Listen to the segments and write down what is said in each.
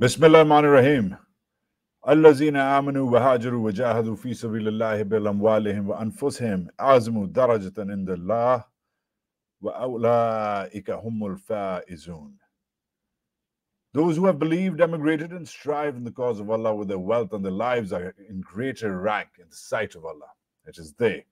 Bismillah بسم الله الرحمن wa الذين wa وهاجروا وجاهدوا في سبيل الله بالأموالهم وأنفسهم أعظم درجة عند wa وأولئك Ikahumul Faizun. Those who have believed, emigrated, and strived in the cause of Allah with their wealth and their lives are in greater rank in the sight of Allah. It is they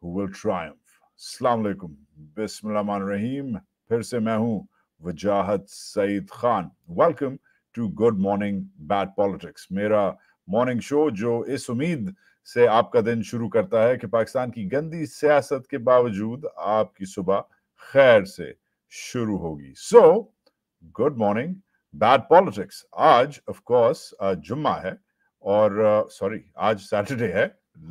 who will triumph. Assalamu alaikum. Bismillah rahman rahim. Phir se main hu Wajahat Khan. Welcome to good morning bad politics मेरा morning show जो इस उम्मीद से आपका दिन शुरू करता है कि पाकिस्तान की गंदी सियासत के बावजूद आपकी सुबह खैर से शुरू होगी so good morning bad politics आज ऑफ कोर्स जुम्मा है और सॉरी uh, आज सैटरडे है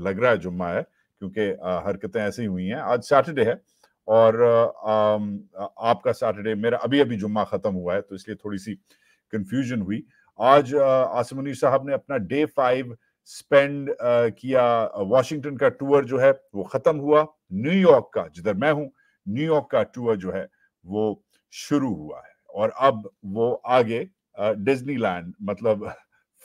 लग रहा है जुम्मा है क्योंकि uh, हरकतें ऐसी हुई हैं आज सैटरडे है और uh, uh, आपका सैटरडे मेरा अभी अभी जुम्मा खत्म हुआ है तो इसलिए थोड़ी सी uh, कंफ्यूजन हुई आज आसमनी साहब ने अपना डे फाइव स्पेंड किया वॉशिंगटन का टूर जो है वो खत्म हुआ न्यूयॉर्क का जिधर मैं हूँ न्यूयॉर्क का टूर जो है वो शुरू हुआ है और अब वो आगे डिज्नीलैंड मतलब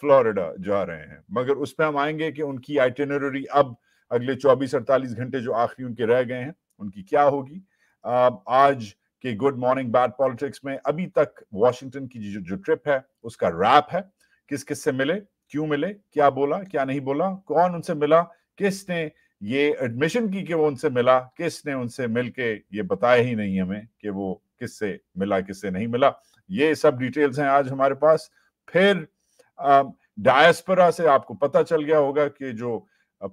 फ्लोरिडा जा रहे हैं मगर उस पर हम आएंगे कि उनकी आइटेनरी अब अगले 24 अड़तालीस घंटे जो आखिरी उनके रह गए हैं उनकी क्या होगी आज कि गुड मॉर्निंग बैड पॉलिटिक्स में अभी तक वॉशिंगटन की जो जो ट्रिप है उसका रैप है किस किस से मिले क्यों मिले क्या बोला क्या नहीं बोला कौन उनसे मिला किसने ये एडमिशन की कि वो उनसे मिला किसने उनसे मिलके ये बताया ही नहीं हमें कि वो किससे मिला किससे नहीं मिला ये सब डिटेल्स हैं आज हमारे पास फिर डायस्परा से आपको पता चल गया होगा कि जो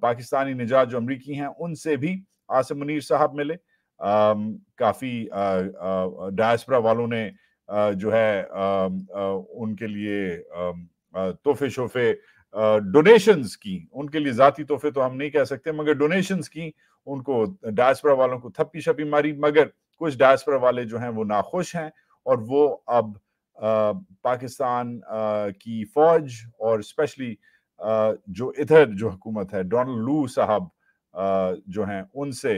पाकिस्तानी निजात जो अमरीकी हैं उनसे भी आसिम मुनीर साहब मिले काफी डायस्परा वालों ने जो है उनके लिए तोहफे शोफे डोनेशंस की उनके लिए जाती तोहफे तो हम नहीं कह सकते मगर डोनेशंस की उनको डायस्परा वालों को थप्पी छपी मारी मगर कुछ डायस्परा वाले जो हैं वो नाखुश हैं और वो अब पाकिस्तान की फौज और स्पेशली जो इधर जो हुकूमत है डोनाल्ड लू साहब जो हैं उनसे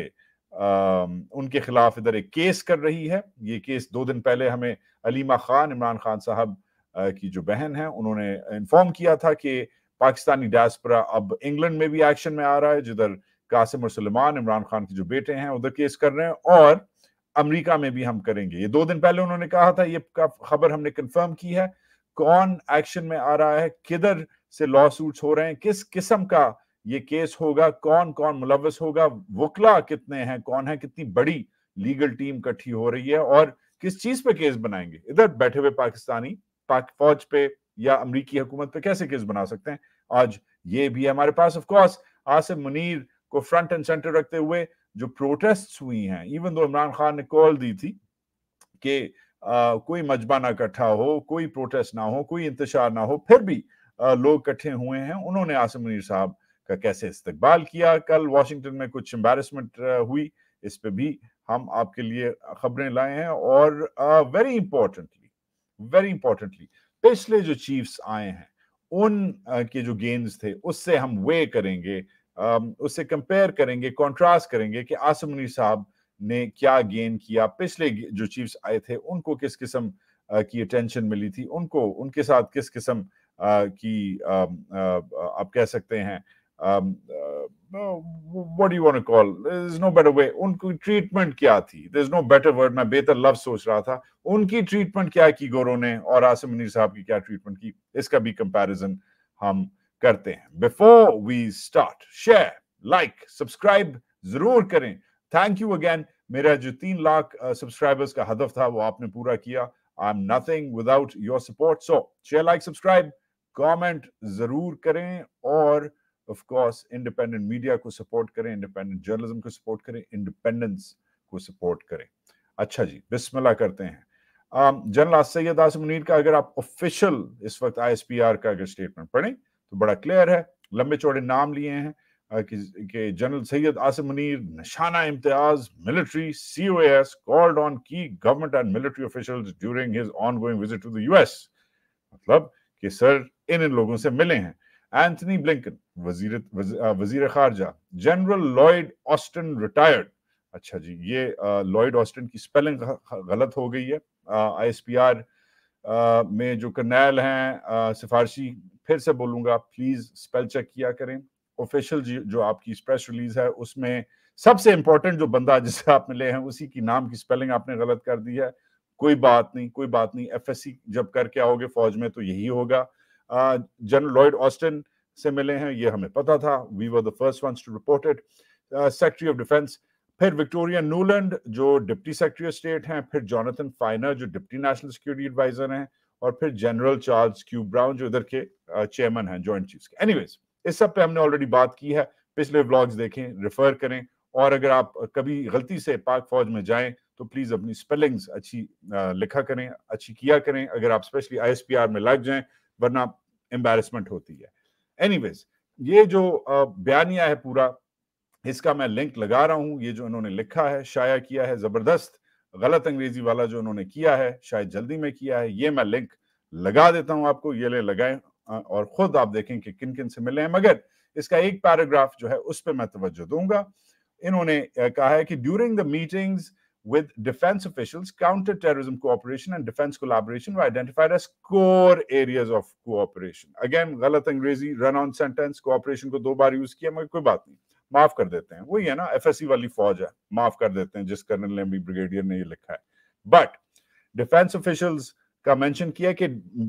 उनके खिलाफ इधर एक केस कर रही है ये केस दो दिन पहले हमें अलीमा खान इमरान खान साहब की जो बहन है उन्होंने इन्फॉर्म किया था कि पाकिस्तानी डायस्परा अब इंग्लैंड में भी एक्शन में आ रहा है जिधर कासिम और सलमान इमरान खान के जो बेटे हैं उधर केस कर रहे हैं और अमेरिका में भी हम करेंगे ये दो दिन पहले उन्होंने कहा था ये खबर हमने कंफर्म की है कौन एक्शन में आ रहा है किधर से लॉ सूट हो रहे हैं किस किस्म का ये केस होगा कौन कौन मुलवस होगा वकला कितने हैं कौन है कितनी बड़ी लीगल टीम इकट्ठी हो रही है और किस चीज पे केस बनाएंगे इधर बैठे हुए पाकिस्तानी पाक फौज पे या अमरीकी हुकूमत पे कैसे केस बना सकते हैं आज ये भी है हमारे पास ऑफकोर्स आसिफ मुनीर को फ्रंट एंड सेंटर रखते हुए जो प्रोटेस्ट हुई हैं इवन दो इमरान खान ने कॉल दी थी कि कोई मजबा ना इकट्ठा हो कोई प्रोटेस्ट ना हो कोई इंतजार ना हो फिर भी आ, लोग इकट्ठे हुए हैं उन्होंने आसिम मुनीर साहब का कैसे इस्तेबाल किया कल वाशिंगटन में कुछ एम्बेरसमेंट हुई इस पर भी हम आपके लिए खबरें लाए हैं और वेरी इंपॉर्टेंटली वेरी इंपॉर्टेंटली पिछले जो चीफ्स आए हैं उन uh, के जो गेंस थे उससे हम वे करेंगे uh, उससे कंपेयर करेंगे कंट्रास्ट करेंगे कि आसम मुनीर साहब ने क्या गेन किया पिछले जो चीफ्स आए थे उनको किस किस्म की अटेंशन मिली थी उनको उनके साथ किस किस्म की आप कह सकते हैं um, uh, what do you want to call no better way उनकी ट्रीटमेंट क्या थी there's no better word मैं बेहतर लफ्ज सोच रहा था उनकी ट्रीटमेंट क्या की गोरों ने और आसिम मुनीर साहब की क्या ट्रीटमेंट की इसका भी कंपैरिजन हम करते हैं before we start share like subscribe जरूर करें थैंक यू अगेन मेरा जो तीन लाख सब्सक्राइबर्स uh, का हदफ था वो आपने पूरा किया I am nothing without your support so share like subscribe comment जरूर करें और ऑफकोर्स इंडिपेंडेंट मीडिया को सपोर्ट करें इंडिपेंडेंट जर्नलिज्म को सपोर्ट करें इंडिपेंडेंस को सपोर्ट करें अच्छा जी बिस्मिल्लाह करते हैं जनरल सैयद आसिम मुनीर का अगर आप ऑफिशियल इस वक्त आईएसपीआर का अगर स्टेटमेंट पढ़ें तो बड़ा क्लियर है लंबे चौड़े नाम लिए हैं कि, कि जनरल सैयद आसिम मुनीर निशाना Imtiaz military as called on key government and military officials during his ongoing visit to the US मतलब कि सर इन इन लोगों से मिले हैं एंथनी ब्लिंकन वजीर वज, वजीर खारजा जनरल लॉयड ऑस्टन रिटायर्ड अच्छा जी ये लॉयड ऑस्टन की स्पेलिंग गलत हो गई है आई एस पी आर में जो कर्नैल हैं सिफारशी फिर से बोलूंगा प्लीज़ स्पेल चेक किया करें ऑफिशियल जो आपकी प्रेस रिलीज है उसमें सबसे इंपॉर्टेंट जो बंदा जिसे आप मिले हैं उसी की नाम की स्पेलिंग आपने गलत कर दी है कोई बात नहीं कोई बात नहीं एफ जब करके आओगे फौज में तो यही होगा जनरल लॉयड ऑस्टन से मिले हैं ये हमें पता था we were the first ones to report it secretary of defense फिर विक्टोरिया नूलैंड जो डिप्टी सेक्रेटरी ऑफ स्टेट हैं फिर जॉनथन फाइनर जो डिप्टी नेशनल सिक्योरिटी एडवाइजर हैं और फिर जनरल चार्ल्स क्यू ब्राउन जो इधर के चेयरमैन uh, हैं जॉइंट चीफ के एनीवेज इस सब पे हमने ऑलरेडी बात की है पिछले ब्लॉग्स देखें रेफर करें और अगर आप कभी गलती से पाक फौज में जाएं तो प्लीज अपनी स्पेलिंग्स अच्छी uh, लिखा करें अच्छी किया करें अगर आप स्पेशली आईएसपीआर में लग जाएं वरना एम्बेरसमेंट होती है एनीवेज ये जो बयानिया है पूरा इसका मैं लिंक लगा रहा हूं ये जो इन्होंने लिखा है शाया किया है जबरदस्त गलत अंग्रेजी वाला जो इन्होंने किया है शायद जल्दी में किया है ये मैं लिंक लगा देता हूं आपको ये ले लगाएं और खुद आप देखें कि किन किन से मिले हैं मगर इसका एक पैराग्राफ जो है उस पर मैं तवज्जो दूंगा इन्होंने कहा है कि during the meetings with defense officials, counterterrorism cooperation and defense collaboration were identified as core areas of cooperation. Again, गलत अंग्रेजी रन ऑन सेंटेंस कोऑपरेशन को दो बार यूज किया मगर कोई बात नहीं माफ कर देते हैं वही है ना एफएससी वाली फौज है माफ कर देते हैं जिस कर्नल ने अभी ब्रिगेडियर ने ये लिखा है बट डिफेंस ऑफिशियल्स का मेंशन किया कि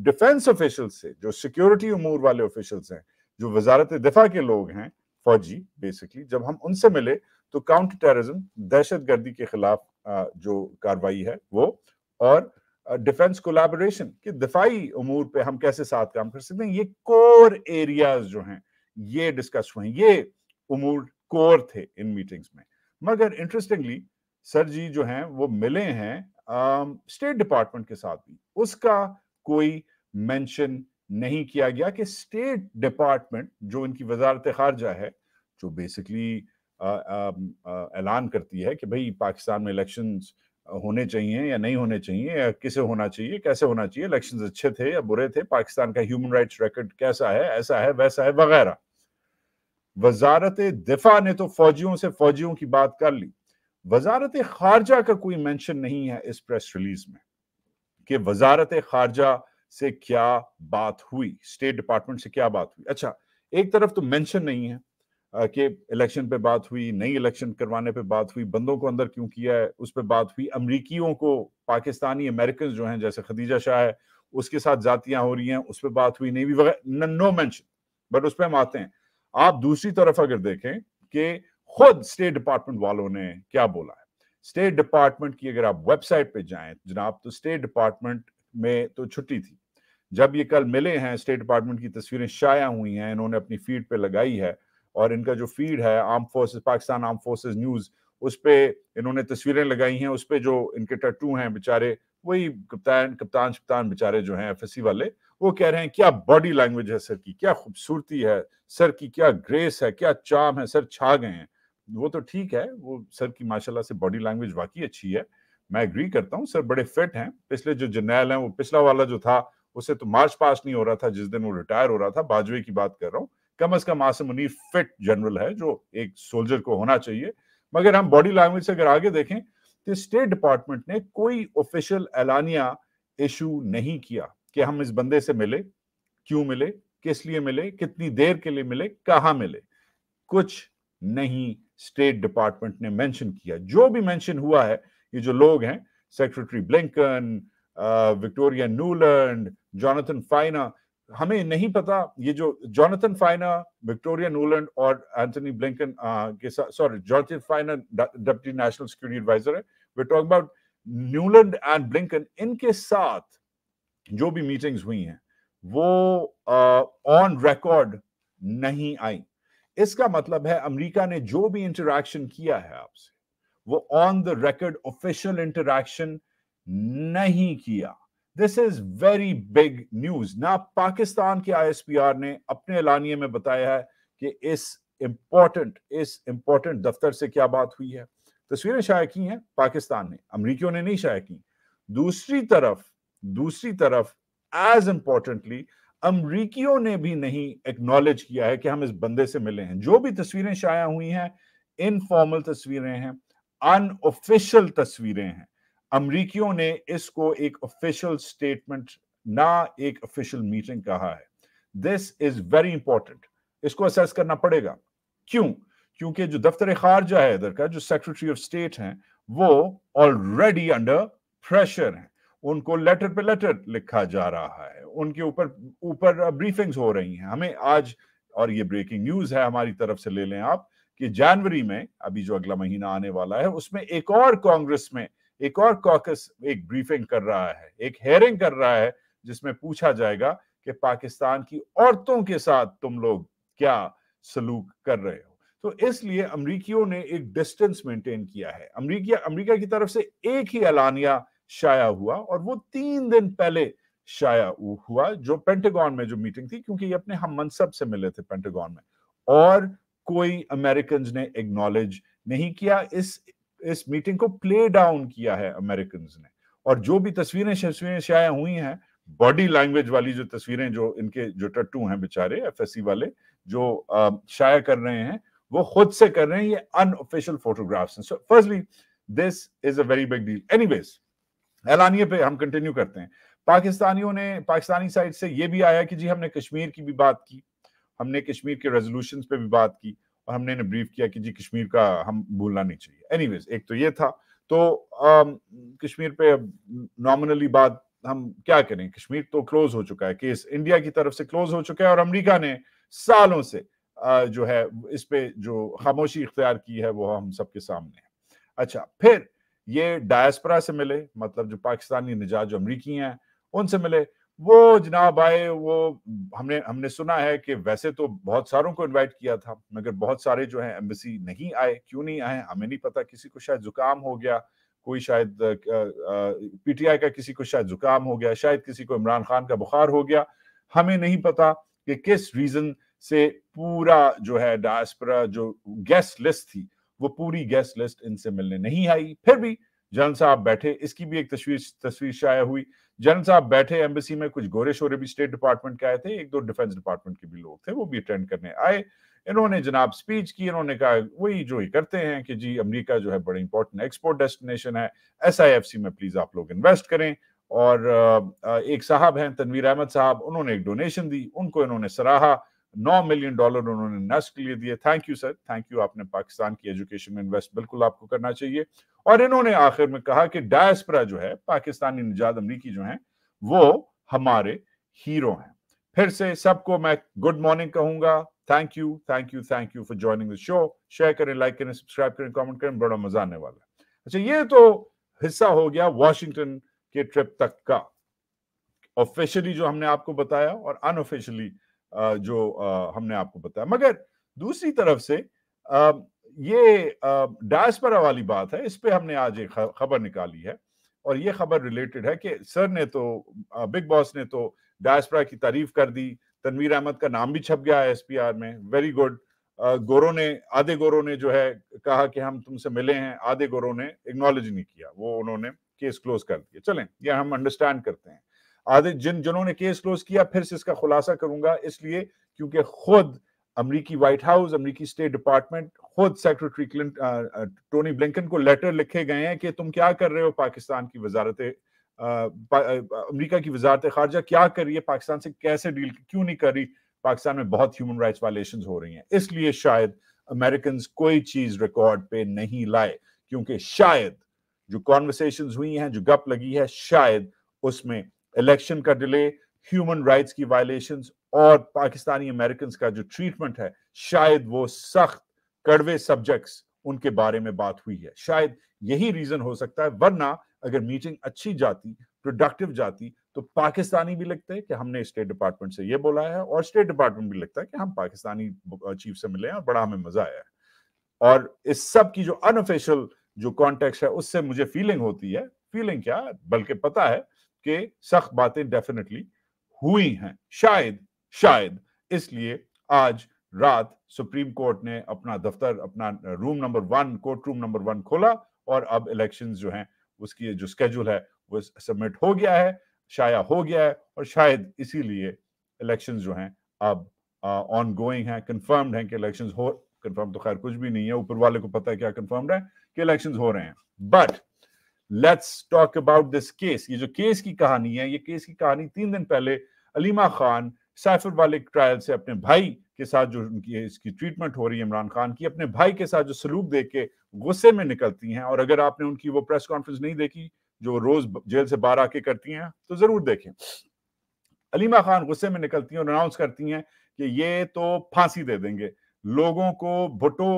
डिफेंस ऑफिशियल्स से जो सिक्योरिटी उमूर वाले ऑफिशियल्स हैं जो वजारत दिफा के लोग हैं फौजी बेसिकली जब हम उनसे मिले तो काउंटर टेररिज्म दहशतगर्दी के खिलाफ जो कार्रवाई है वो और डिफेंस कोलैबोरेशन के दिफाई अमूर पे हम कैसे साथ काम कर सकते हैं ये कोर एरियाज जो हैं ये डिस्कस हुए ये उमूर कोर थे इन मीटिंग्स में मगर इंटरेस्टिंगली सर जी जो हैं वो मिले हैं स्टेट डिपार्टमेंट के साथ भी उसका कोई मेंशन नहीं किया गया कि स्टेट डिपार्टमेंट जो इनकी वजारत खारजा है जो बेसिकली ऐलान करती है कि भाई पाकिस्तान में इलेक्शन होने चाहिए या नहीं होने चाहिए या किसे होना चाहिए कैसे होना चाहिए इलेक्शन अच्छे थे या बुरे थे पाकिस्तान का ह्यूमन राइट्स रिकॉर्ड कैसा है ऐसा है वैसा है वगैरह वजारत दिफा ने तो फौजियों से फौजियों की बात कर ली वजारत खारजा का कोई मेंशन नहीं है इस प्रेस रिलीज में कि वजारत खारजा से क्या बात हुई स्टेट डिपार्टमेंट से क्या बात हुई अच्छा एक तरफ तो मेंशन नहीं है कि इलेक्शन पे बात हुई नई इलेक्शन करवाने पे बात हुई बंदों को अंदर क्यों किया है उस पर बात हुई अमरीकियों को पाकिस्तानी अमेरिकन जो हैं जैसे खदीजा शाह है उसके साथ जातियां हो रही हैं उस पर बात हुई नहीं भी वगैरह नो मैंशन बट उस पर हम आते हैं आप दूसरी तरफ अगर देखें कि खुद स्टेट डिपार्टमेंट वालों ने क्या बोला है स्टेट डिपार्टमेंट की अगर आप वेबसाइट पे जाएं जनाब तो स्टेट डिपार्टमेंट में तो छुट्टी थी जब ये कल मिले हैं स्टेट डिपार्टमेंट की तस्वीरें शाया हुई हैं इन्होंने अपनी फीड पे लगाई है और इनका जो फीड है arm forces Pakistan arm forces news उस पर इन्होंने तस्वीरें लगाई हैं उस पर जो इनके टट्टू हैं बेचारे वही कप्तान कप्तान शप्तान बेचारे जो हैं एफ वाले वो कह रहे हैं क्या बॉडी लैंग्वेज है सर की क्या खूबसूरती है सर की क्या ग्रेस है क्या चाम है सर छा गए हैं वो तो ठीक है वो सर की माशाल्लाह से बॉडी लैंग्वेज वाकई अच्छी है मैं एग्री करता हूँ सर बड़े फिट हैं पिछले जो जर्नैल हैं वो पिछला वाला जो था उसे तो मार्च पास नहीं हो रहा था जिस दिन वो रिटायर हो रहा था बाजवे की बात कर रहा हूँ कम अज कम आसिम मुनीर फिट जनरल है जो एक सोल्जर को होना चाहिए मगर हम बॉडी लैंग्वेज से अगर आगे देखें तो स्टेट डिपार्टमेंट ने कोई ऑफिशियल एलानिया इशू नहीं किया कि हम इस बंदे से मिले क्यों मिले किस लिए मिले कितनी देर के लिए मिले कहा मिले कुछ नहीं स्टेट डिपार्टमेंट ने मेंशन किया जो भी मेंशन हुआ है ये जो लोग हैं secretary Blinken Victoria Nuland Jonathan Finer हमें नहीं पता ये जो जॉनथन फाइना विक्टोरिया नूलैंड और एंथनी ब्लिंकन के साथ sorry Jonathan Finer deputy national security adviser है we talk about Nuland and Blinken इनके साथ जो भी मीटिंग्स हुई हैं वो ऑन uh, रिकॉर्ड नहीं आई इसका मतलब है अमेरिका ने जो भी इंटरेक्शन किया है आपसे वो on the record official interaction नहीं किया this is very big news ना पाकिस्तान के आईएसपीआर ने अपने एलानिए में बताया है कि इस इम्पोर्टेंट इस इम्पोर्टेंट दफ्तर से क्या बात हुई है तस्वीरें शाया की हैं पाकिस्तान ने अमरीकियों ने नहीं शाया की दूसरी तरफ दूसरी तरफ एज इम्पोर्टेंटली अमरीकियों ने भी नहीं एक्नॉलेज किया है कि हम इस बंदे से मिले हैं जो भी तस्वीरें शाया हुई हैं इनफॉर्मल तस्वीरें हैं अनऑफिशियल तस्वीरें हैं अमरीकियों ने इसको एक ऑफिशियल स्टेटमेंट ना एक ऑफिशियल मीटिंग कहा है दिस इज वेरी इंपॉर्टेंट इसको असेस करना पड़ेगा क्यों क्योंकि जो दफ्तर खारजा है इधर का जो सेक्रेटरी ऑफ स्टेट हैं वो ऑलरेडी अंडर प्रेशर हैं उनको लेटर पे लेटर लिखा जा रहा है उनके ऊपर ऊपर ब्रीफिंग्स हो रही हैं हमें आज और ये ब्रेकिंग न्यूज है हमारी तरफ से ले लें आप कि जनवरी में अभी जो अगला महीना आने वाला है उसमें एक और कांग्रेस में एक और कॉकस एक ब्रीफिंग कर रहा है एक हेयरिंग कर रहा है जिसमें पूछा जाएगा कि पाकिस्तान की औरतों के साथ तुम लोग क्या सलूक कर रहे हो तो इसलिए अमरीकियों ने एक डिस्टेंस मेंटेन किया है अमरीकिया अमरीका की तरफ से एक ही अलानिया शाया हुआ और वो तीन दिन पहले शाया हुआ जो पेंटागन में जो मीटिंग थी क्योंकि ये अपने हम मनसब से मिले थे पेंटागन में और कोई अमेरिकन ने एग्नोलेज नहीं किया इस इस मीटिंग को प्ले डाउन किया है अमेरिकन ने और जो भी तस्वीरें शस्वीरें शाया हुई हैं बॉडी लैंग्वेज वाली जो तस्वीरें जो इनके जो टट्टू हैं बेचारे एफ वाले जो शाया कर रहे हैं वो खुद से कर रहे हैं ये अनऑफिशियल फोटोग्राफ्स हैं so firstly this is a very big deal anyways एलानिया पे हम कंटिन्यू करते हैं पाकिस्तानियों ने पाकिस्तानी साइड से ये भी आया कि जी हमने कश्मीर की भी बात की हमने कश्मीर के रेजोल्यूशन पे भी बात की और हमने इन्हें ब्रीफ किया कि जी कश्मीर का हम भूलना नहीं चाहिए एनी एक तो ये था तो आ, कश्मीर पे अब नॉमिनली बात हम क्या करें कश्मीर तो क्लोज हो चुका है केस इंडिया की तरफ से क्लोज हो चुका है और अमेरिका ने सालों से आ, जो है इस पे जो खामोशी इख्तियार की है वो हम सबके सामने है अच्छा फिर ये डायस्परा से मिले मतलब जो पाकिस्तानी निजात जो अमरीकी हैं उनसे मिले वो जनाब आए वो हमने हमने सुना है कि वैसे तो बहुत सारों को इनवाइट किया था मगर बहुत सारे जो हैं एम्बेसी नहीं आए क्यों नहीं आए हमें नहीं पता किसी को शायद जुकाम हो गया कोई शायद पीटीआई का किसी को शायद जुकाम हो गया शायद किसी को इमरान खान का बुखार हो गया हमें नहीं पता कि किस रीजन से पूरा जो है डायस्परा जो गेस्ट लिस्ट थी वो पूरी गेस्ट लिस्ट इनसे मिलने नहीं आई फिर भी जनरल साहब बैठे इसकी भी एक तस्वीर तस्वीर शाया हुई जनरल साहब बैठे एम्बेसी में कुछ गोरे शोरे भी स्टेट डिपार्टमेंट के आए थे एक दो डिफेंस डिपार्टमेंट के भी लोग थे वो भी अटेंड करने आए इन्होंने जनाब स्पीच की इन्होंने कहा वही जो ही करते हैं कि जी अमेरिका जो है बड़े इंपॉर्टेंट एक्सपोर्ट डेस्टिनेशन है एस में प्लीज आप लोग इन्वेस्ट करें और एक साहब हैं तनवीर अहमद साहब उन्होंने एक डोनेशन दी उनको इन्होंने सराहा नौ मिलियन डॉलर उन्होंने नष्ट के लिए दिए thank you sir thank you आपने पाकिस्तान की एजुकेशन में इन्वेस्ट बिल्कुल आपको करना चाहिए और इन्होंने आखिर में कहा कि डायस्परा जो है पाकिस्तानी निजात अमरीकी जो है वो हमारे हीरो हैं फिर से सबको मैं गुड मॉर्निंग कहूंगा thank you thank you thank you for joining the show share करें लाइक करें सब्सक्राइब करें कमेंट करें बड़ा मजा आने वाला है अच्छा ये तो हिस्सा हो गया वॉशिंगटन के ट्रिप तक का ऑफिशियली जो हमने आपको बताया और अनऑफिशियली जो हमने आपको बताया मगर दूसरी तरफ से ये डायस्परा वाली बात है इस पर हमने आज एक खबर निकाली है और ये खबर रिलेटेड है कि सर ने तो बिग बॉस ने तो डायस्परा की तारीफ कर दी तनवीर अहमद का नाम भी छप गया है एसपीआर में वेरी गुड गोरो ने आधे गोरो ने जो है कहा कि हम तुमसे मिले हैं आधे गोरो ने इग्नोलेज नहीं किया वो उन्होंने केस क्लोज कर दिया चलें यह हम अंडरस्टैंड करते हैं आधे जिन जिन्होंने केस क्लोज किया फिर से इसका खुलासा करूंगा इसलिए क्योंकि खुद अमरीकी व्हाइट हाउस अमरीकी स्टेट डिपार्टमेंट खुद सेक्रेटरी टोनी ब्लिंकन को लेटर लिखे गए हैं कि तुम क्या कर रहे हो पाकिस्तान की वजारत अमरीका की वजारत खारजा क्या कर रही है पाकिस्तान से कैसे डील क्यों नहीं कर रही पाकिस्तान में बहुत ह्यूमन राइट्स वायलेशन हो रही हैं इसलिए शायद अमेरिकन कोई चीज रिकॉर्ड पे नहीं लाए क्योंकि शायद जो कॉन्वर्सेशन हुई हैं जो गप लगी है शायद उसमें इलेक्शन का डिले ह्यूमन राइट्स की वायलेशन और पाकिस्तानी अमेरिकन का जो ट्रीटमेंट है शायद वो सख्त कड़वे सब्जेक्ट्स उनके बारे में बात हुई है शायद यही रीजन हो सकता है वरना अगर मीटिंग अच्छी जाती प्रोडक्टिव जाती तो पाकिस्तानी भी लगते हैं कि हमने स्टेट डिपार्टमेंट से ये बोला है और स्टेट डिपार्टमेंट भी लगता है कि हम पाकिस्तानी चीफ से मिले हैं और बड़ा हमें मजा आया है और इस सब की जो अनऑफिशियल जो कॉन्टेक्स्ट है उससे मुझे फीलिंग होती है फीलिंग क्या बल्कि पता है के सख्त बातें डेफिनेटली हुई हैं शायद शायद इसलिए आज रात सुप्रीम कोर्ट ने अपना दफ्तर अपना room number one court room number one खोला और अब इलेक्शन जो है उसकी जो स्केड्यूल है वो सबमिट हो गया है शाया हो गया है और शायद इसीलिए इलेक्शन जो हैं अब ऑन गोइंग है कंफर्म्ड है कि इलेक्शन हो कंफर्म तो खैर कुछ भी नहीं है ऊपर वाले को पता है क्या कंफर्म्ड है कि इलेक्शन हो रहे हैं but let's talk about this case ये जो केस की कहानी है ये केस की कहानी तीन दिन पहले अलीमा खान सैफर वाले ट्रायल से अपने भाई के साथ जो उनकी इसकी ट्रीटमेंट हो रही है इमरान खान की अपने भाई के साथ जो सलूक दे के गुस्से में निकलती हैं और अगर आपने उनकी वो प्रेस कॉन्फ्रेंस नहीं देखी जो रोज जेल से बाहर आके करती हैं तो जरूर देखें अलीमा खान गुस्से में निकलती हैं और अनाउंस करती हैं कि ये तो फांसी दे देंगे लोगों को भुट्टो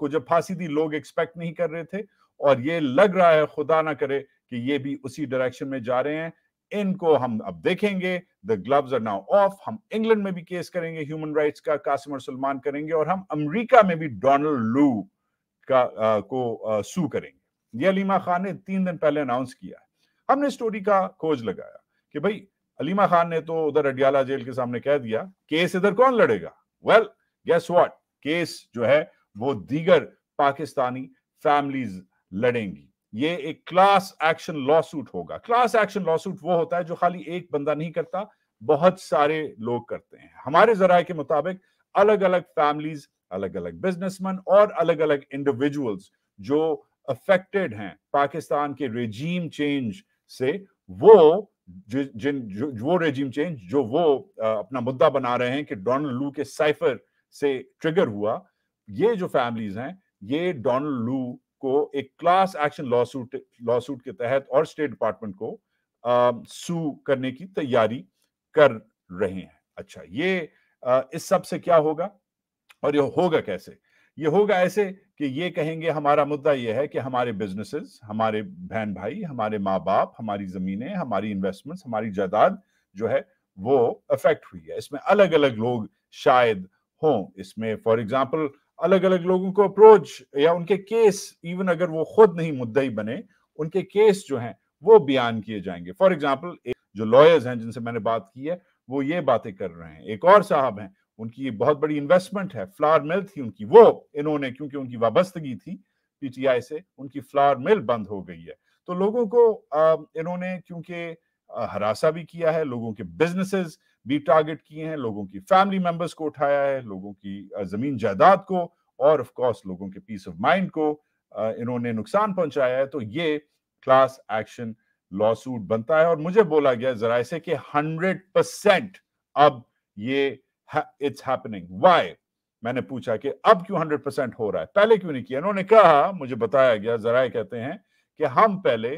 को जब फांसी दी लोग एक्सपेक्ट नहीं कर रहे थे और ये लग रहा है खुदा ना करे कि ये भी उसी डायरेक्शन में जा रहे हैं इनको हम अब देखेंगे the gloves are now off हम इंग्लैंड में भी केस करेंगे ह्यूमन राइट्स का कासिम और सलमान करेंगे और हम अमेरिका में भी डोनाल्ड लू का आ, को आ, सू करेंगे ये अलीमा खान ने तीन दिन पहले अनाउंस किया हमने स्टोरी का खोज लगाया कि भाई अलीमा खान ने तो उधर अडियाला जेल के सामने कह दिया केस इधर कौन लड़ेगा वेल गेस व्हाट केस जो है वो दीगर पाकिस्तानी फैमिलीज लड़ेंगी ये एक क्लास एक्शन लॉ सूट होगा क्लास एक्शन लॉ सूट वो होता है जो खाली एक बंदा नहीं करता बहुत सारे लोग करते हैं हमारे जराये के मुताबिक अलग अलग फैमिलीज अलग अलग बिजनेसमैन और अलग अलग इंडिविजुअल्स जो अफेक्टेड हैं पाकिस्तान के रेजीम चेंज से वो जिन वो रेजीम चेंज जो वो अपना मुद्दा बना रहे हैं कि डोनाल्ड लू के साइफर से ट्रिगर हुआ ये जो फैमिलीज हैं ये डोनाल्ड लू को एक क्लास एक्शन लॉसूट लॉसूट के तहत और स्टेट डिपार्टमेंट को सू करने की तैयारी कर रहे हैं अच्छा ये आ, इस सब से क्या होगा और ये होगा कैसे ये होगा ऐसे कि ये कहेंगे हमारा मुद्दा ये है कि हमारे बिजनेसेस हमारे बहन भाई हमारे माँ बाप हमारी ज़मीनें हमारी इन्वेस्टमेंट्स हमारी जायदाद जो है वो अफेक्ट हुई है इसमें अलग अलग लोग शायद हों इसमें फॉर एग्जाम्पल अलग अलग लोगों को अप्रोच या उनके केस इवन अगर वो खुद नहीं मुद्दई बने उनके केस जो हैं वो बयान किए जाएंगे फॉर एग्जाम्पल जो लॉयर्स हैं जिनसे मैंने बात की है वो ये बातें कर रहे हैं एक और साहब हैं उनकी बहुत बड़ी इन्वेस्टमेंट है फ्लावर मिल थी उनकी वो इन्होंने क्योंकि उनकी वाबस्तगी थी पीटीआई से उनकी फ्लावर मिल बंद हो गई है तो लोगों को इन्होंने क्योंकि हरासा भी किया है लोगों के बिजनेसेस भी टारगेट किए हैं लोगों की फैमिली मेंबर्स को उठाया है लोगों की जमीन जायदाद को और ऑफ कोर्स लोगों के पीस ऑफ माइंड को इन्होंने नुकसान पहुंचाया है तो ये क्लास एक्शन लॉ सूट बनता है और मुझे बोला गया जरा से कि हंड्रेड परसेंट अब ये इट्स हैपनिंग वाई मैंने पूछा कि अब क्यों हंड्रेड परसेंट हो रहा है पहले क्यों नहीं किया इन्होंने कहा मुझे बताया गया जरा कहते हैं कि हम पहले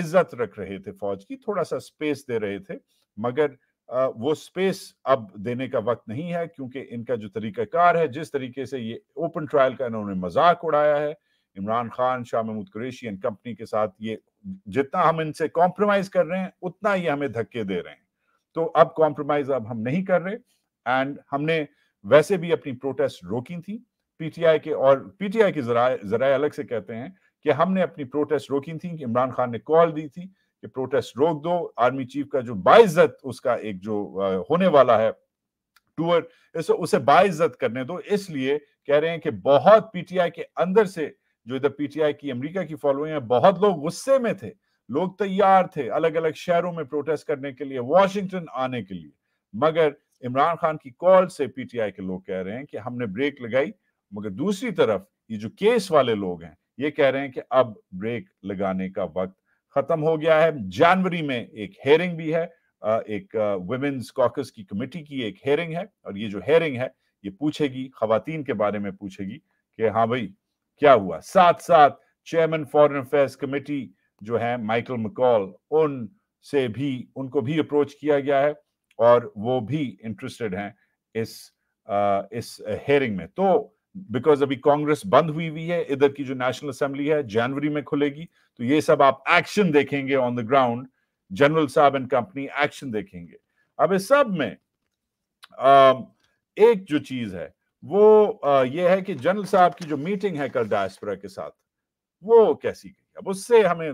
इज्जत रख रहे थे फौज की थोड़ा सा स्पेस दे रहे थे मगर वो स्पेस अब देने का वक्त नहीं है क्योंकि इनका जो तरीक़ाकार है जिस तरीके से ये ओपन ट्रायल का इन्होंने मजाक उड़ाया है इमरान खान शाह महमूद कुरेशी एंड कंपनी के साथ ये जितना हम इनसे कॉम्प्रोमाइज कर रहे हैं उतना ये हमें धक्के दे रहे हैं तो अब कॉम्प्रोमाइज अब हम नहीं कर रहे एंड हमने वैसे भी अपनी प्रोटेस्ट रोकी थी पीटीआई के और पीटीआई के जरा अलग से कहते हैं कि हमने अपनी प्रोटेस्ट रोकी थी इमरान खान ने कॉल दी थी कि प्रोटेस्ट रोक दो आर्मी चीफ का जो बाइज्जत उसका एक जो होने वाला है टूर उसे बाइज्जत करने दो इसलिए कह रहे हैं कि बहुत पीटीआई के अंदर से जो इधर पीटीआई की अमेरिका की फॉलोइंग है बहुत लोग गुस्से में थे लोग तैयार थे अलग अलग शहरों में प्रोटेस्ट करने के लिए वॉशिंगटन आने के लिए मगर इमरान खान की कॉल से पीटीआई के लोग कह रहे हैं कि हमने ब्रेक लगाई मगर दूसरी तरफ ये जो केस वाले लोग हैं ये कह रहे हैं कि अब ब्रेक लगाने का वक्त खत्म हो गया है जनवरी में एक हेयरिंग भी है एक वुमेन्स कॉकस की कमेटी की एक हेयरिंग है और ये जो हेयरिंग है ये पूछेगी खातन के बारे में पूछेगी कि हाँ भाई क्या हुआ साथ साथ चेयरमैन फॉरेन अफेयर्स कमेटी जो है माइकल मकॉल उन से भी उनको भी अप्रोच किया गया है और वो भी इंटरेस्टेड हैं इस आ, इस हेयरिंग में तो बिकॉज अभी कांग्रेस बंद हुई हुई है इधर की जो नेशनल असेंबली है जनवरी में खुलेगी तो ये सब आप एक्शन देखेंगे ऑन द ग्राउंड जनरल साहब एंड कंपनी एक्शन देखेंगे अब इस सब में आ, एक जो चीज है वो आ, ये है कि जनरल साहब की जो मीटिंग है कल डायस्परा के साथ वो कैसी गई अब उससे हमें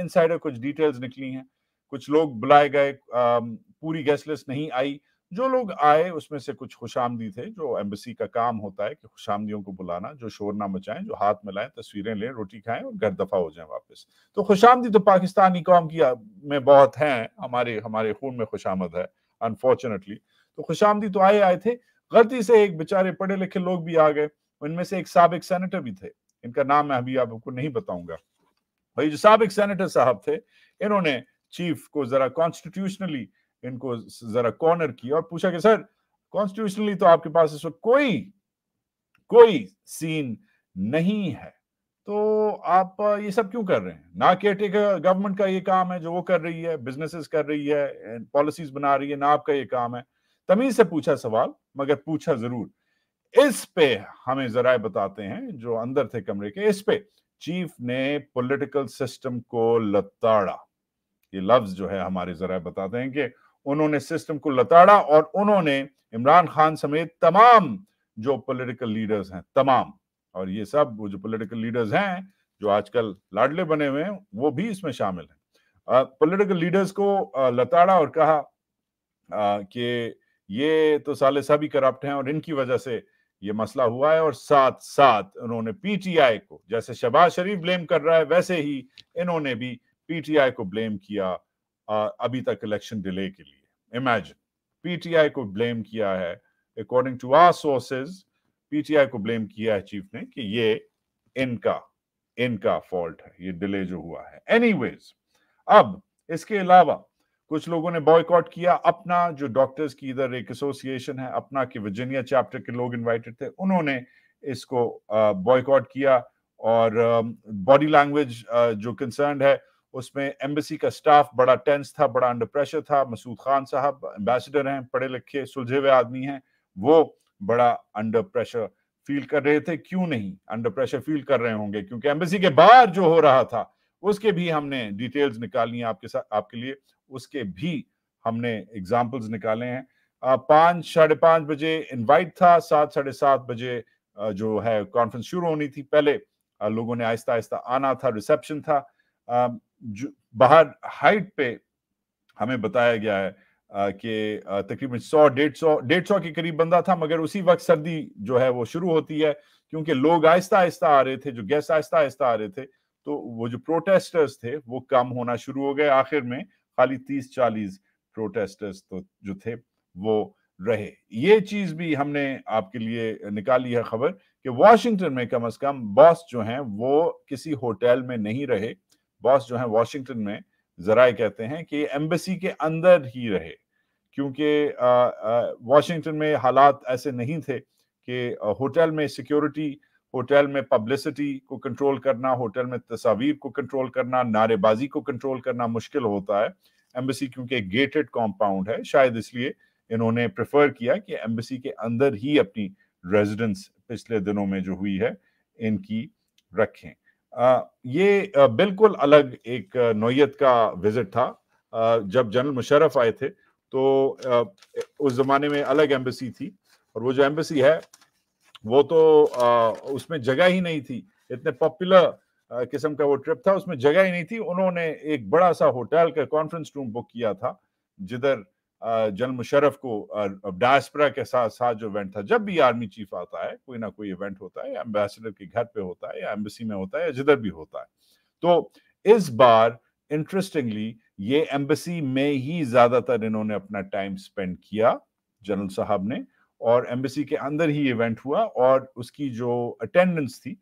इनसाइडर कुछ डिटेल्स निकली हैं कुछ लोग बुलाए गए पूरी गेस्ट लिस्ट नहीं आई जो लोग आए उसमें से कुछ खुशामदी थे जो एम्बेसी का काम होता है कि खुशामदियों को बुलाना जो शोर ना मचाएं जो हाथ मिलाएं तस्वीरें लें रोटी खाएं और घर दफा हो जाएं वापस तो खुशामदी तो पाकिस्तानी कौम की में बहुत हैं हमारे हमारे खून में खुशामद है अनफॉर्चुनेटली तो खुशामदी तो आए आए थे गलती से एक बेचारे पढ़े लिखे लोग भी आ गए उनमें से एक सबक सेनेटर भी थे इनका नाम मैं अभी आपको नहीं बताऊंगा भाई जो सबक सेनेटर साहब थे इन्होंने चीफ को जरा कॉन्स्टिट्यूशनली इनको जरा कॉर्नर किया और पूछा कि सर कॉन्स्टिट्यूशनली तो आपके पास इस वक्त कोई कोई सीन नहीं है तो आप ये सब क्यों कर रहे हैं ना केयर टेकर गवर्नमेंट का ये काम है जो वो कर रही है बिजनेसेस कर रही है पॉलिसीज बना रही है ना आपका ये काम है तमीज से पूछा सवाल मगर पूछा जरूर इस पे हमें जराए बताते हैं जो अंदर थे कमरे के इस पे चीफ ने पॉलिटिकल सिस्टम को लताड़ा ये लफ्ज जो है हमारे जरा बताते हैं कि उन्होंने सिस्टम को लताड़ा और उन्होंने इमरान खान समेत तमाम जो पॉलिटिकल लीडर्स हैं तमाम और ये सब वो जो पॉलिटिकल लीडर्स हैं जो आजकल लाडले बने हुए हैं वो भी इसमें शामिल हैं पॉलिटिकल लीडर्स को लताड़ा और कहा कि ये तो साले सभी करप्ट हैं और इनकी वजह से ये मसला हुआ है और साथ साथ उन्होंने पीटीआई को जैसे शबाज शरीफ ब्लेम कर रहा है वैसे ही इन्होंने भी पीटीआई को ब्लेम किया अभी तक इलेक्शन डिले के लिए इमेजिन पीटीआई को ब्लेम किया है according to our sources PTI को ब्लेम किया है चीफ ने कि ये इनका इनका फॉल्ट है ये डिले जो हुआ है एनीवेज अब इसके अलावा कुछ लोगों ने बॉयकॉट किया अपना जो डॉक्टर्स की इधर एक एसोसिएशन है अपना कि वर्जीनिया चैप्टर के लोग इनवाइटेड थे उन्होंने इसको बॉयकॉट किया और बॉडी लैंग्वेज जो कंसर्न है उसमें एम्बेसी का स्टाफ बड़ा टेंस था बड़ा अंडर प्रेशर था मसूद खान साहब एम्बेसडर हैं पढ़े लिखे सुलझे हुए आदमी हैं वो बड़ा अंडर प्रेशर फील कर रहे थे क्यों नहीं अंडर प्रेशर फील कर रहे होंगे क्योंकि एम्बेसी के बाहर जो हो रहा था उसके भी हमने डिटेल्स निकाली आपके साथ आपके लिए उसके भी हमने एग्जाम्पल्स निकाले हैं पाँच साढ़े पाँच बजे इन्वाइट था सात साढ़े सात बजे जो है कॉन्फ्रेंस शुरू होनी थी पहले लोगों ने आहिस्ता आहिस्ता आना था रिसेप्शन था बाहर हाइट पे हमें बताया गया है कि तकरीबन सौ डेढ़ सौ डेढ़ सौ के करीब बंदा था मगर उसी वक्त सर्दी जो है वो शुरू होती है क्योंकि लोग आहिस्ता आहिस्ता आ रहे थे जो गैस आहिस्ता आहिस्ता आ रहे थे तो वो जो प्रोटेस्टर्स थे वो कम होना शुरू हो गए आखिर में खाली तीस चालीस प्रोटेस्टर्स तो जो थे वो रहे ये चीज भी हमने आपके लिए निकाली है खबर कि वॉशिंगटन में कम अज कम बॉस जो हैं वो किसी होटल में नहीं रहे बॉस जो है वॉशिंगटन में जराए कहते हैं कि एम्बेसी के अंदर ही रहे क्योंकि वॉशिंगटन में हालात ऐसे नहीं थे कि होटल में सिक्योरिटी होटल में पब्लिसिटी को कंट्रोल करना होटल में तस्वीर को कंट्रोल करना नारेबाजी को कंट्रोल करना मुश्किल होता है एम्बेसी क्योंकि गेटेड कॉम्पाउंड है शायद इसलिए इन्होंने प्रेफर किया कि एम्बेसी के अंदर ही अपनी रेजिडेंस पिछले दिनों में जो हुई है इनकी रखें ये बिल्कुल अलग एक नोयत का विजिट था जब जनरल मुशरफ आए थे तो उस जमाने में अलग एम्बेसी थी और वो जो एम्बेसी है वो तो उसमें जगह ही नहीं थी इतने पॉपुलर किस्म का वो ट्रिप था उसमें जगह ही नहीं थी उन्होंने एक बड़ा सा होटल का कॉन्फ्रेंस रूम बुक किया था जिधर जनरल मुशरफ को डायस्परा के साथ साथ जो इवेंट था जब भी आर्मी चीफ आता है कोई ना कोई इवेंट होता है एम्बेसडर के घर पे होता है या एम्बेसी में होता है या जिधर भी होता है तो इस बार इंटरेस्टिंगली ये एम्बेसी में ही ज्यादातर इन्होंने अपना टाइम स्पेंड किया जनरल साहब ने और एम्बेसी के अंदर ही इवेंट हुआ और उसकी जो अटेंडेंस थी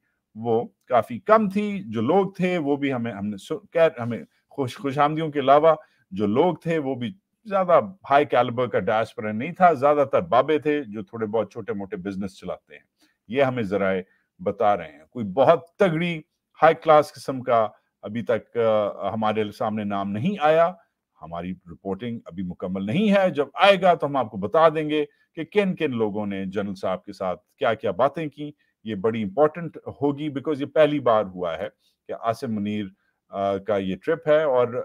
वो काफी कम थी जो लोग थे वो भी हमें हमने कह हमें खुश खुशामदियों के अलावा जो लोग थे वो भी ज्यादा हाई कैलिबर का डायस्परा नहीं था ज्यादातर बाबे थे जो थोड़े बहुत छोटे मोटे बिजनेस चलाते हैं ये हमें जराए बता रहे हैं कोई बहुत तगड़ी हाई क्लास किस्म का अभी तक हमारे सामने नाम नहीं आया हमारी रिपोर्टिंग अभी मुकम्मल नहीं है जब आएगा तो हम आपको बता देंगे कि किन किन लोगों ने जनरल साहब के साथ क्या क्या बातें की ये बड़ी इंपॉर्टेंट होगी बिकॉज ये पहली बार हुआ है कि आसिम मुनीर का ये ट्रिप है और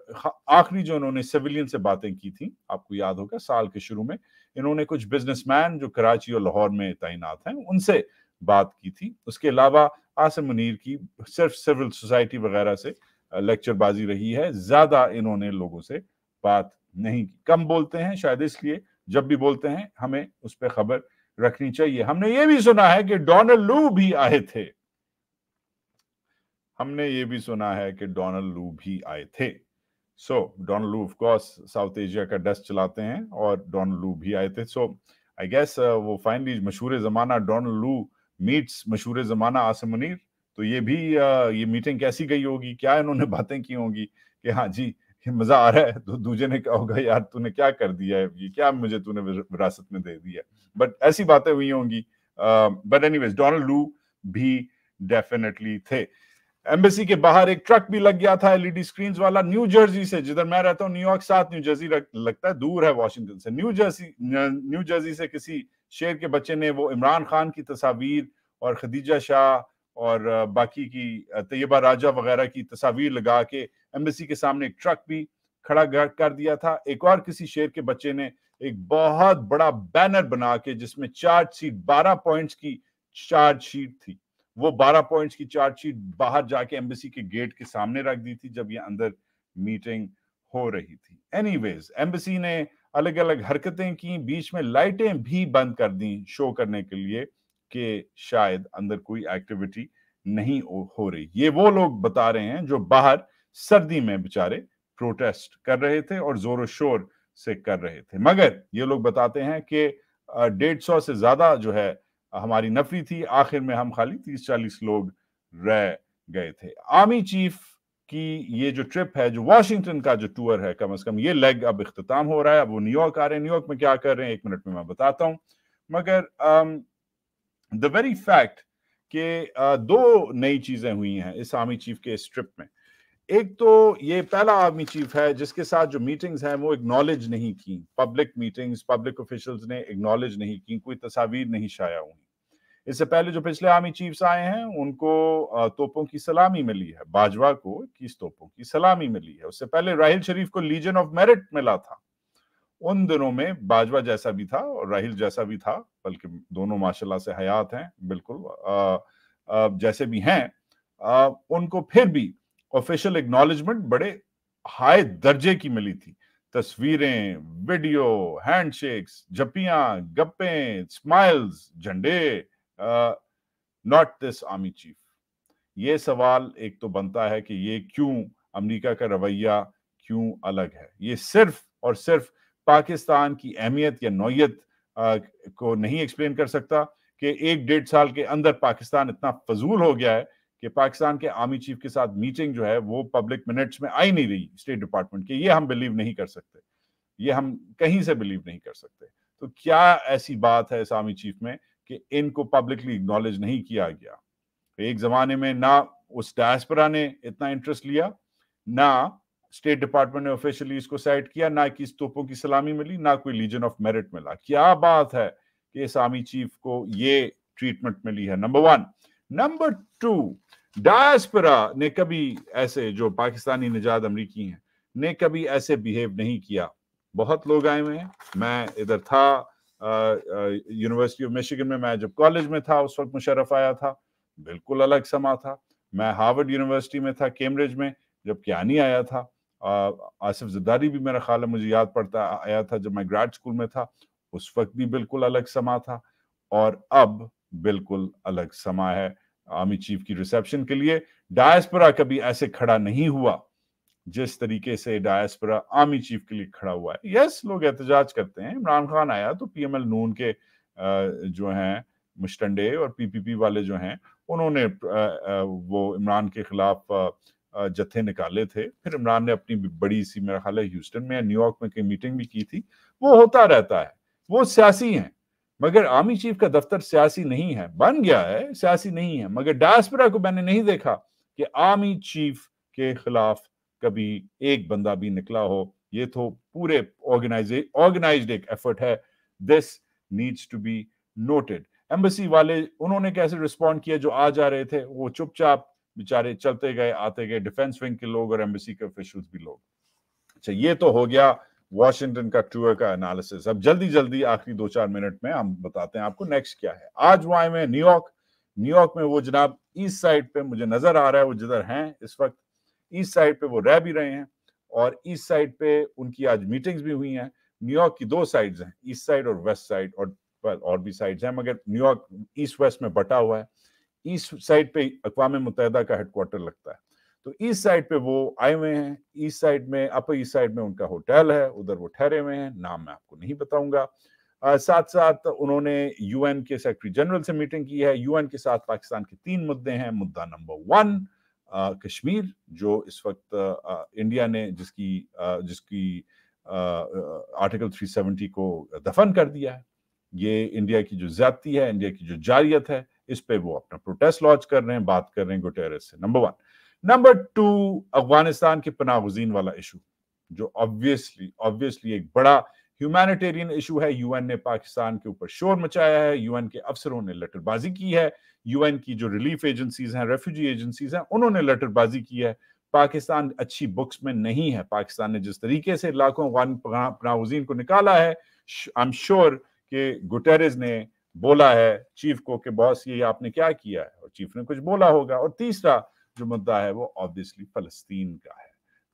आखिरी जो इन्होंने सिविलियन से बातें की थी आपको याद होगा साल के शुरू में इन्होंने कुछ बिजनेसमैन जो कराची और लाहौर में तैनात हैं उनसे बात की थी उसके अलावा आसिम मुनीर की सिर्फ सिविल सोसाइटी वगैरह से लेक्चरबाजी रही है ज्यादा इन्होंने लोगों से बात नहीं की कम बोलते हैं शायद इसलिए जब भी बोलते हैं हमें उस पर खबर रखनी चाहिए हमने ये भी सुना है कि डोनल्ड लू भी आए थे हमने ये भी सुना है कि डोनाल्ड लू भी आए थे so Donald Lu of course South Asia का डस्ट चलाते हैं और डोनाल्ड लू भी आए थे सो आई गेस वो फाइनली मशहूर ज़माना डोनाल्ड लू मीट्स मशहूर ज़माना आसम मुनीर तो ये भी uh, ये मीटिंग कैसी गई होगी क्या इन्होंने बातें की होंगी कि हाँ जी ये मज़ा आ रहा है तो दूजे ने कहा होगा यार तूने क्या कर दिया है ये क्या मुझे तूने विरासत में दे दिया बट ऐसी बातें हुई होंगी बट एनी डोनाल्ड लू भी डेफिनेटली थे एम्बेसी के बाहर एक ट्रक भी लग गया था एलईडी स्क्रीन e वाला न्यू जर्सी से जिधर मैं रहता हूँ न्यूयॉर्क साथ न्यू जर्सी लगता है दूर है वॉशिंगटन से न्यू जर्सी न्यू जर्सी से किसी शेर के बच्चे ने वो इमरान खान की तस्वीर और खदीजा शाह और बाकी की तैयबा राजा वगैरह की तस्वीर लगा के एम्बेसी के सामने एक ट्रक भी खड़ा कर दिया था एक और किसी शेर के बच्चे ने एक बहुत बड़ा बैनर बना के जिसमें चार्ज शीट बारह पॉइंट्स की चार्ज शीट थी वो बारह पॉइंट्स की चार्जशीट बाहर जाके एम्बेसी के गेट के सामने रख दी थी जब ये अंदर मीटिंग हो रही थी एनीवेज एम्बेसी ने अलग अलग हरकतें की बीच में लाइटें भी बंद कर दी शो करने के लिए कि शायद अंदर कोई एक्टिविटी नहीं हो रही ये वो लोग बता रहे हैं जो बाहर सर्दी में बेचारे प्रोटेस्ट कर रहे थे और जोरों शोर से कर रहे थे मगर ये लोग बताते हैं कि डेढ़ सौ से ज्यादा जो है हमारी नफरी थी आखिर में हम खाली तीस चालीस लोग रह गए थे आर्मी चीफ की ये जो ट्रिप है जो वॉशिंगटन का जो टूर है कम अज कम ये लेग अब अख्ताम हो रहा है अब वो न्यूयॉर्क आ रहे हैं न्यूयॉर्क में क्या कर रहे हैं एक मिनट में मैं बताता हूं मगर द वेरी फैक्ट के दो नई चीज़ें हुई हैं इस आर्मी चीफ के इस ट्रिप में एक तो ये पहला आर्मी चीफ है जिसके साथ जो मीटिंग्स हैं वो इग्नॉलेज नहीं की पब्लिक मीटिंग्स पब्लिक ऑफिशियल्स ने इग्नॉलेज नहीं की कोई तस्वीर नहीं शाया हुई इससे पहले जो पिछले आर्मी चीफ्स आए हैं उनको तोपों की सलामी मिली है बाजवा को इक्कीस तोपों की सलामी मिली है उससे पहले राहिल शरीफ को लीजन ऑफ मेरिट मिला था उन दिनों में बाजवा जैसा भी था और राहिल जैसा भी था बल्कि दोनों माशाल्लाह से हयात हैं बिल्कुल आ, आ, जैसे भी हैं आ, उनको फिर भी ऑफिशियल एक्नॉलेजमेंट बड़े हाई दर्जे की मिली थी तस्वीरें वीडियो हैंडशेक्स जपियां गप्पे स्माइल्स झंडे नॉट दिस आर्मी चीफ ये सवाल एक तो बनता है कि ये क्यों अमेरिका का रवैया क्यों अलग है ये सिर्फ और सिर्फ पाकिस्तान की अहमियत या नोयत को नहीं एक्सप्लेन कर सकता कि एक डेढ़ साल के अंदर पाकिस्तान इतना फजूल हो गया है कि पाकिस्तान के आर्मी चीफ के साथ मीटिंग जो है वो पब्लिक मिनट्स में आई नहीं रही स्टेट डिपार्टमेंट की ये हम बिलीव नहीं कर सकते ये हम कहीं से बिलीव नहीं कर सकते तो क्या ऐसी बात है इस आर्मी चीफ में कि इनको पब्लिकली इग्नोलेज नहीं किया गया एक जमाने में ना उस डायस्परा ने इतना इंटरेस्ट लिया ना स्टेट डिपार्टमेंट ने ऑफिशियली इसको सेट किया ना कि इस तोपों की सलामी मिली ना कोई लीजन ऑफ मेरिट मिला क्या बात है कि इस आर्मी चीफ को ये ट्रीटमेंट मिली है number one number two diaspora ने कभी ऐसे जो पाकिस्तानी निजात अमरीकी हैं ने कभी ऐसे बिहेव नहीं किया बहुत लोग आए हुए हैं मैं इधर था यूनिवर्सिटी ऑफ मिशिगन में मैं जब कॉलेज में था उस वक्त मुशरफ आया था बिल्कुल अलग समा था मैं हार्वर्ड यूनिवर्सिटी में था कैम्ब्रिज में जब क्यानी आया था आसिफ जदारी भी मेरा ख्याल है मुझे याद पड़ता आया था जब मैं ग्रेड स्कूल में था उस वक्त भी बिल्कुल अलग समा था और अब बिल्कुल अलग समा है आर्मी चीफ की रिसेप्शन के लिए डायस्परा कभी ऐसे खड़ा नहीं हुआ जिस तरीके से डायस्परा आर्मी चीफ के लिए खड़ा हुआ है यस लोग एहतजाज करते हैं इमरान खान आया तो पीएमएल नून के जो हैं मुस्टंडे और पीपीपी वाले जो हैं उन्होंने वो इमरान के खिलाफ जत्थे निकाले थे फिर इमरान ने अपनी बड़ी सी मेरा ख्याल है ह्यूस्टन में या न्यूयॉर्क में कई मीटिंग भी की थी वो होता रहता है वो सियासी हैं मगर आर्मी चीफ का दफ्तर सियासी नहीं है बन गया है सियासी नहीं है मगर डायस्परा को मैंने नहीं देखा कि आर्मी चीफ के खिलाफ कभी एक बंदा भी निकला हो ये तो पूरे ऑर्गेनाइज ऑर्गेनाइज एक एफर्ट है this needs to be noted embassy वाले उन्होंने कैसे रिस्पॉन्ड किया जो आ जा रहे थे वो चुपचाप बेचारे चलते गए आते गए डिफेंस विंग के लोग और एम्बेसी के ऑफिशियल्स भी लोग अच्छा ये तो हो गया वॉशिंगटन का टूर का एनालिसिस अब जल्दी जल्दी आखिरी दो चार मिनट में हम बताते हैं आपको नेक्स्ट क्या है आज वो आए हुए न्यूयॉर्क न्यूयॉर्क में वो जनाब ईस्ट साइड पे मुझे नजर आ रहा है वो जिधर हैं इस वक्त ईस्ट साइड पे वो रह भी रहे हैं और ईस्ट साइड पे उनकी आज मीटिंग्स भी हुई हैं न्यूयॉर्क की दो साइड्स हैं ईस्ट साइड और वेस्ट साइड और और भी साइड्स हैं मगर न्यूयॉर्क ईस्ट वेस्ट में बटा हुआ है ईस्ट साइड पे अकवा मुतहदा का हेडक्वार्टर लगता है तो ईस्ट साइड पे वो आए हुए हैं ईस्ट साइड में अपर ईस्ट साइड में उनका होटल है उधर वो ठहरे हुए हैं नाम मैं आपको नहीं बताऊंगा साथ साथ उन्होंने यूएन के सेक्रेटरी जनरल से मीटिंग की है यूएन के साथ पाकिस्तान के तीन मुद्दे हैं मुद्दा नंबर वन कश्मीर जो इस वक्त आ, इंडिया ने जिसकी आ, जिसकी आर्टिकल 370 को दफन कर दिया है ये इंडिया की जो ज्यादती है इंडिया की जो जारियत है इस पे वो अपना प्रोटेस्ट लॉन्च कर रहे हैं बात कर रहे हैं गुटेरस से number one number two Afghanistan के पनागुजीन वाला इशू जो ऑब्वियसली ऑब्वियसली एक बड़ा ह्यूमैनिटेरियन इशू है यूएन ने पाकिस्तान के ऊपर शोर मचाया है यूएन के अफसरों ने लटरबाजी की है यूएन की जो रिलीफ एजेंसीज हैं रेफ्यूजी एजेंसीज हैं उन्होंने लटरबाजी की है पाकिस्तान अच्छी बुक्स में नहीं है पाकिस्तान ने जिस तरीके से लाखों अफगान पनावजीन को निकाला है आई एम श्योर के गुटेरिज ने बोला है चीफ को कि बॉस ये आपने क्या किया है और चीफ ने कुछ बोला होगा और तीसरा जो मुद्दा है वो ऑब्वियसली फलस्तीन का है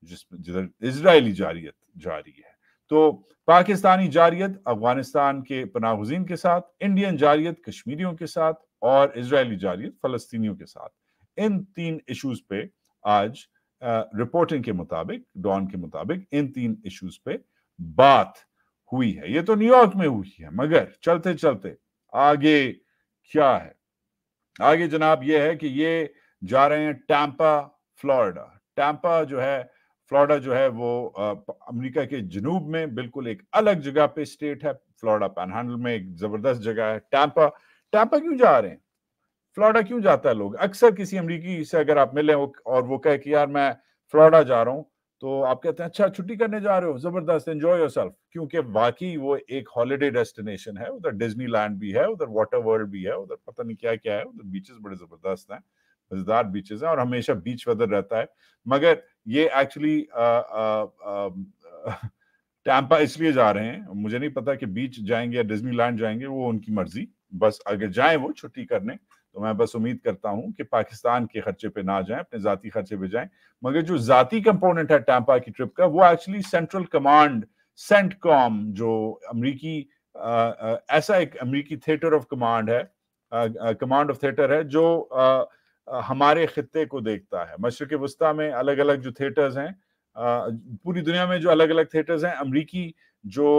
जिस जिधर इसराइली जारियत जारी है तो पाकिस्तानी जारियत अफगानिस्तान के पनागजीन के साथ इंडियन जारियत कश्मीरियों के साथ और इसराइली जारियत फलस्तियों के साथ इन तीन इश्यूज पे आज रिपोर्टिंग के मुताबिक डॉन के मुताबिक इन तीन इश्यूज पे बात हुई है ये तो न्यूयॉर्क में हुई है मगर चलते चलते आगे क्या है आगे जनाब ये है कि ये जा रहे हैं टैंपा फ्लोरिडा टैंपा जो है फ्लोरिडा जो है वो अमेरिका के जनूब में बिल्कुल एक अलग जगह पे स्टेट है फ्लोरिडा पैनहैंडल में एक जबरदस्त जगह है टैंपा टैंपा क्यों जा रहे हैं फ्लोरिडा क्यों जाता है लोग अक्सर किसी अमरीकी से अगर आप मिले और वो कहे कि यार मैं फ्लोरिडा जा रहा हूँ तो आप कहते हैं अच्छा छुट्टी करने जा रहे हो जबरदस्त एंजॉय योर सेल्फ क्योंकि बाकी वो एक हॉलीडे डेस्टिनेशन है उधर डिज्नीलैंड भी है उधर वाटर वर्ल्ड भी है उधर पता नहीं क्या क्या है उधर बीचेस बड़े जबरदस्त हैं मजेदार बीचेस हैं और हमेशा बीच वेदर रहता है मगर ये एक्चुअली टैंपा इसलिए जा रहे हैं मुझे नहीं पता कि बीच जाएंगे या डिज्नीलैंड जाएंगे वो उनकी मर्जी बस अगर जाएं वो छुट्टी करने तो मैं बस उम्मीद करता हूं कि पाकिस्तान के खर्चे पे ना जाएं अपने जाती खर्चे पे जाएं मगर जो जाती कंपोनेंट है टैंपा की ट्रिप का वो actually central command CENTCOM जो अमरीकी ऐसा एक अमरीकी थिएटर ऑफ कमांड है कमांड ऑफ थिएटर है जो आ, हमारे खत्े को देखता है मशरक वस्ती में अलग अलग जो थिएटर्स हैं पूरी दुनिया में जो अलग अलग थिएटर्स हैं अमरीकी जो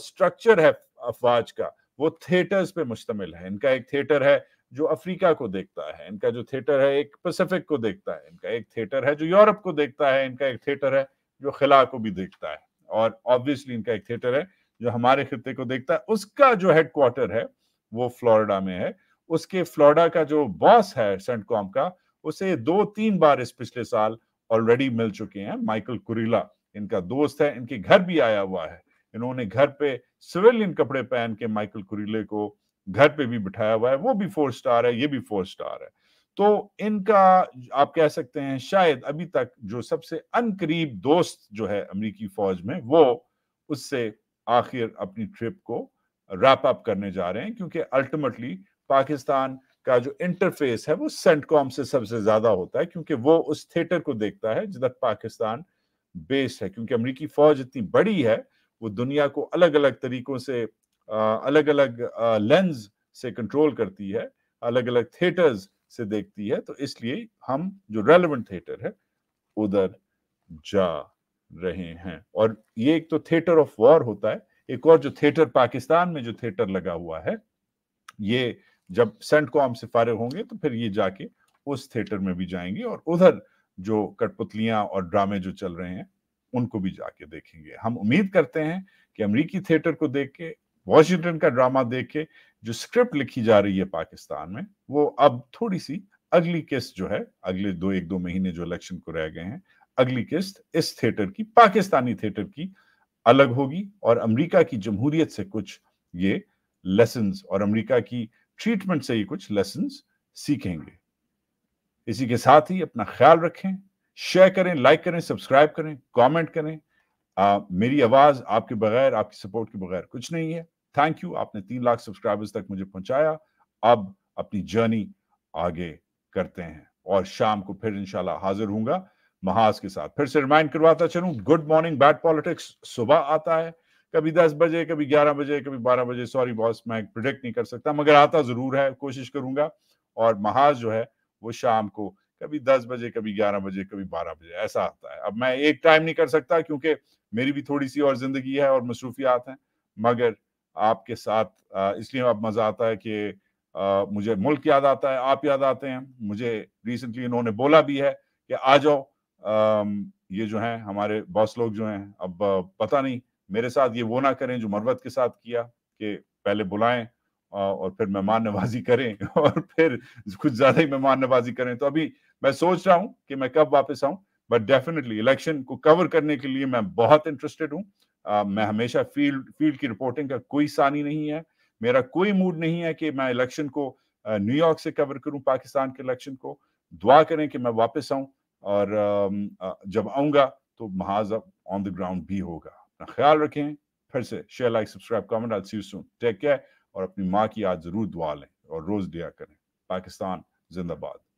स्ट्रक्चर है अफवाज का वो थिएटर्स पे मुश्तमिल है इनका एक थिएटर है जो अफ्रीका को देखता है इनका जो थिएटर है एक पैसिफिक को देखता है इनका एक थिएटर है जो यूरोप को देखता है इनका एक थिएटर है जो खिला को भी देखता है और ऑब्वियसली इनका एक थिएटर है जो हमारे खत्े को देखता है उसका जो हेडक्वार्टर है वो फ्लोरिडा में है उसके फ्लोरिडा का जो बॉस है सेंटकॉम का उसे दो तीन बार इस पिछले साल ऑलरेडी मिल चुके हैं माइकल कुरीला इनका दोस्त है इनके घर भी आया हुआ है इन्होंने घर पे सिविलियन कपड़े पहन के माइकल कुरीले को घर पे भी बिठाया हुआ है वो भी फोर स्टार है ये भी फोर स्टार है तो इनका आप कह सकते हैं शायद अभी तक जो सबसे अनकरीब दोस्त जो है अमरीकी फौज में वो उससे आखिर अपनी ट्रिप को रैप अप करने जा रहे हैं क्योंकि अल्टीमेटली पाकिस्तान का जो इंटरफेस है वो सेंटकॉम से सबसे ज्यादा होता है क्योंकि वो उस थिएटर को देखता है जिधर पाकिस्तान बेस्ड है क्योंकि अमरीकी फौज इतनी बड़ी है वो दुनिया को अलग अलग तरीकों से अलग अलग लेंस से कंट्रोल करती है अलग अलग थिएटर्स से देखती है तो इसलिए हम जो रेलिवेंट थिएटर है उधर जा रहे हैं और ये एक तो थिएटर ऑफ वॉर होता है एक और जो थिएटर पाकिस्तान में जो थिएटर लगा हुआ है ये जब सेंट कॉम से फारिग होंगे तो फिर ये जाके उस थिएटर में भी जाएंगे और उधर जो कठपुतलियां और ड्रामे जो चल रहे हैं उनको भी जाके देखेंगे हम उम्मीद करते हैं कि अमरीकी थिएटर को देख के वॉशिंगटन का ड्रामा देख के जो स्क्रिप्ट लिखी जा रही है पाकिस्तान में वो अब थोड़ी सी अगली किस्त जो है अगले दो एक दो महीने जो इलेक्शन को रह गए हैं अगली किस्त इस थिएटर की पाकिस्तानी थिएटर की अलग होगी और अमेरिका की जमहूरियत से कुछ ये लेसन और अमेरिका की ट्रीटमेंट से ही कुछ लेसन सीखेंगे इसी के साथ ही अपना ख्याल रखें शेयर करें लाइक करें सब्सक्राइब करें कमेंट करें आ, मेरी आवाज आपके बगैर आपकी सपोर्ट के बगैर कुछ नहीं है थैंक यू आपने तीन लाख सब्सक्राइबर्स तक मुझे पहुंचाया अब अपनी जर्नी आगे करते हैं और शाम को फिर इंशाल्लाह हाजिर हूंगा महाज के साथ फिर से रिमाइंड करवाता चलूं गुड मॉर्निंग बैड पॉलिटिक्स सुबह आता है कभी दस बजे कभी ग्यारह बजे कभी बारह बजे सॉरी बॉस मैं प्रोडिक्ट नहीं कर सकता मगर आता जरूर है कोशिश करूंगा और महाज जो है वो शाम को कभी दस बजे कभी ग्यारह बजे कभी बारह बजे ऐसा आता है अब मैं एक टाइम नहीं कर सकता क्योंकि मेरी भी थोड़ी सी और जिंदगी है और मसरूफियात हैं मगर आपके साथ इसलिए अब मजा आता है कि मुझे मुल्क याद आता है आप याद आते हैं मुझे रिसेंटली इन्होंने बोला भी है कि आ जाओ ये जो है हमारे बॉस लोग जो हैं अब पता नहीं मेरे साथ ये वो ना करें जो मरवत के साथ किया कि पहले बुलाएं और फिर मेहमान नवाजी करें और फिर कुछ ज्यादा ही मेहमान नवाजी करें तो अभी मैं सोच रहा हूं कि मैं कब वापस आऊं बट डेफिनेटली इलेक्शन को कवर करने के लिए मैं बहुत इंटरेस्टेड हूं मैं हमेशा फील्ड फील्ड की रिपोर्टिंग का कोई सानी नहीं है मेरा कोई मूड नहीं है कि मैं इलेक्शन को न्यूयॉर्क से कवर करूं पाकिस्तान के इलेक्शन को दुआ करें कि मैं वापस आऊं और जब आऊंगा तो महाज ऑन द ग्राउंड भी होगा अपना ख्याल रखें फिर से शेयर लाइक सब्सक्राइब कमेंट आई सी सुन टेक केयर और अपनी माँ की आज जरूर दुआ लें और रोज दिया करें पाकिस्तान जिंदाबाद